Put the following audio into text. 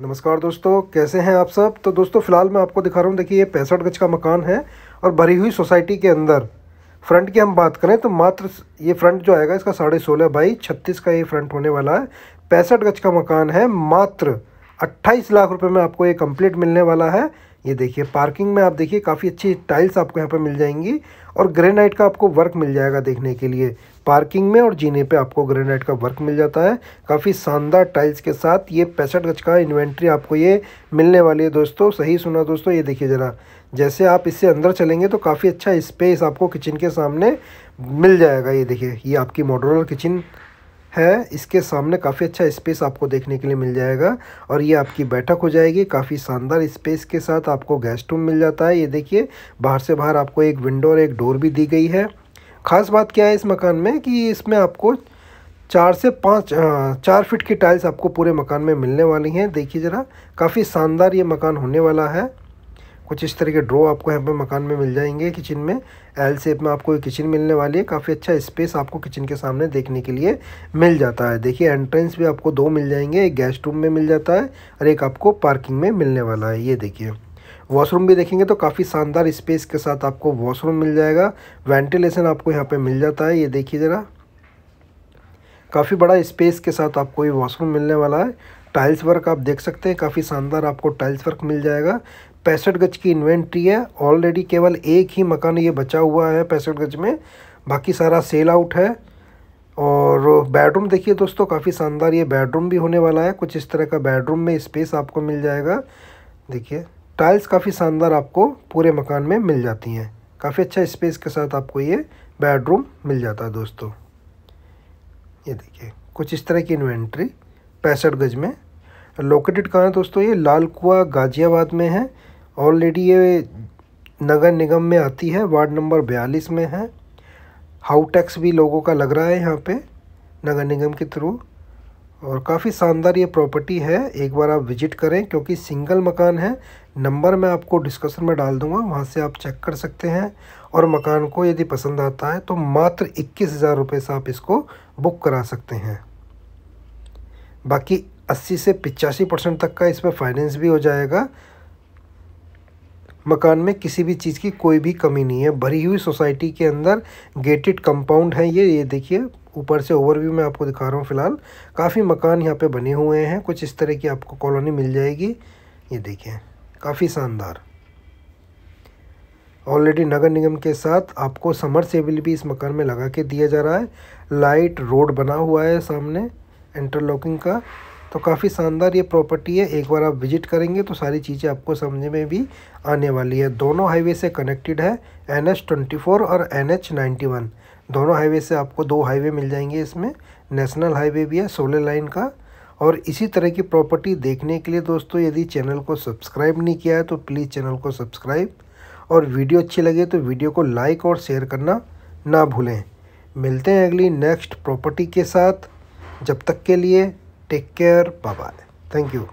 नमस्कार दोस्तों कैसे हैं आप सब तो दोस्तों फ़िलहाल मैं आपको दिखा रहा हूँ देखिए ये पैंसठ गज का मकान है और भरी हुई सोसाइटी के अंदर फ्रंट की हम बात करें तो मात्र ये फ्रंट जो आएगा इसका साढ़े सोलह बाई छत्तीस का ये फ्रंट होने वाला है पैंसठ गज का मकान है मात्र अट्ठाईस लाख रुपये में आपको ये कम्प्लीट मिलने वाला है ये देखिए पार्किंग में आप देखिए काफ़ी अच्छी टाइल्स आपको यहाँ पर मिल जाएंगी और ग्रेनाइट का आपको वर्क मिल जाएगा देखने के लिए पार्किंग में और जीने पे आपको ग्रेनाइट का वर्क मिल जाता है काफ़ी शानदार टाइल्स के साथ ये पैंसठ गज का इन्वेंट्री आपको ये मिलने वाली है दोस्तों सही सुना दोस्तों ये देखिए ज़रा जैसे आप इससे अंदर चलेंगे तो काफ़ी अच्छा स्पेस आपको किचन के सामने मिल जाएगा ये देखिए ये आपकी मॉडुलर किचन है इसके सामने काफ़ी अच्छा स्पेस आपको देखने के लिए मिल जाएगा और ये आपकी बैठक हो जाएगी काफ़ी शानदार स्पेस के साथ आपको गेस्ट रूम मिल जाता है ये देखिए बाहर से बाहर आपको एक विंडो और एक डोर भी दी गई है ख़ास बात क्या है इस मकान में कि इसमें आपको चार से पाँच चार फिट की टाइल्स आपको पूरे मकान में मिलने वाली हैं देखिए ज़रा काफ़ी शानदार ये मकान होने वाला है कुछ इस तरह के ड्रॉ आपको यहाँ पे मकान में मिल जाएंगे किचन में एल सेप में आपको किचन मिलने वाली है काफ़ी अच्छा स्पेस आपको किचन के सामने देखने के लिए मिल जाता है देखिए एंट्रेंस भी आपको दो मिल जाएंगे एक गेस्ट रूम में मिल जाता है और एक आपको पार्किंग में मिलने वाला है ये देखिए वॉशरूम भी देखेंगे तो काफ़ी शानदार स्पेस के साथ आपको वॉशरूम मिल जाएगा वेंटिलेशन आपको यहाँ पर मिल जाता है ये देखिए ज़रा काफ़ी बड़ा स्पेस के साथ आपको ये वॉशरूम मिलने वाला है टाइल्स वर्क आप देख सकते हैं काफ़ी शानदार आपको टाइल्स वर्क मिल जाएगा पैंसठ गज की इन्वेंट्री है ऑलरेडी केवल एक ही मकान ये बचा हुआ है पैंसठ गज में बाकी सारा सेल आउट है और बेडरूम देखिए दोस्तों काफ़ी शानदार ये बेडरूम भी होने वाला है कुछ इस तरह का बेडरूम में स्पेस आपको मिल जाएगा देखिए टाइल्स काफ़ी शानदार आपको पूरे मकान में मिल जाती हैं काफ़ी अच्छा स्पेस के साथ आपको ये बेडरूम मिल जाता है दोस्तों ये देखिए कुछ इस तरह की इन्वेंट्री पैंसठ गज में लोकेटेड कहाँ है दोस्तों ये लाल कुआ गाज़ियाबाद में है ऑलरेडी ये नगर निगम में आती है वार्ड नंबर बयालीस में है हाउ टैक्स भी लोगों का लग रहा है यहाँ पे नगर निगम के थ्रू और काफ़ी शानदार ये प्रॉपर्टी है एक बार आप विजिट करें क्योंकि सिंगल मकान है नंबर मैं आपको डिस्कशन में डाल दूंगा वहाँ से आप चेक कर सकते हैं और मकान को यदि पसंद आता है तो मात्र इक्कीस हज़ार रुपये से आप इसको बुक करा सकते हैं बाकी अस्सी से पिचासी परसेंट तक का इसमें फाइनेंस भी हो जाएगा मकान में किसी भी चीज़ की कोई भी कमी नहीं है भरी हुई सोसाइटी के अंदर गेटेड कंपाउंड है ये ये देखिए ऊपर से ओवरव्यू मैं आपको दिखा रहा हूँ फ़िलहाल काफ़ी मकान यहाँ पे बने हुए हैं कुछ इस तरह की आपको कॉलोनी मिल जाएगी ये देखिए काफ़ी शानदार ऑलरेडी नगर निगम के साथ आपको समर सेबिल भी इस मकान में लगा के दिया जा रहा है लाइट रोड बना हुआ है सामने इंटरलॉकिंग का तो काफ़ी शानदार ये प्रॉपर्टी है एक बार आप विजिट करेंगे तो सारी चीज़ें आपको समझ में भी आने वाली है दोनों हाईवे से कनेक्टेड है एन एच ट्वेंटी फोर और एन एच नाइन्टी वन दोनों हाईवे से आपको दो हाईवे मिल जाएंगे इसमें नेशनल हाईवे भी है सोलह लाइन का और इसी तरह की प्रॉपर्टी देखने के लिए दोस्तों यदि चैनल को सब्सक्राइब नहीं किया है तो प्लीज़ चैनल को सब्सक्राइब और वीडियो अच्छी लगे तो वीडियो को लाइक और शेयर करना ना भूलें मिलते हैं अगली नेक्स्ट प्रॉपर्टी के साथ जब तक के लिए take care bye bye thank you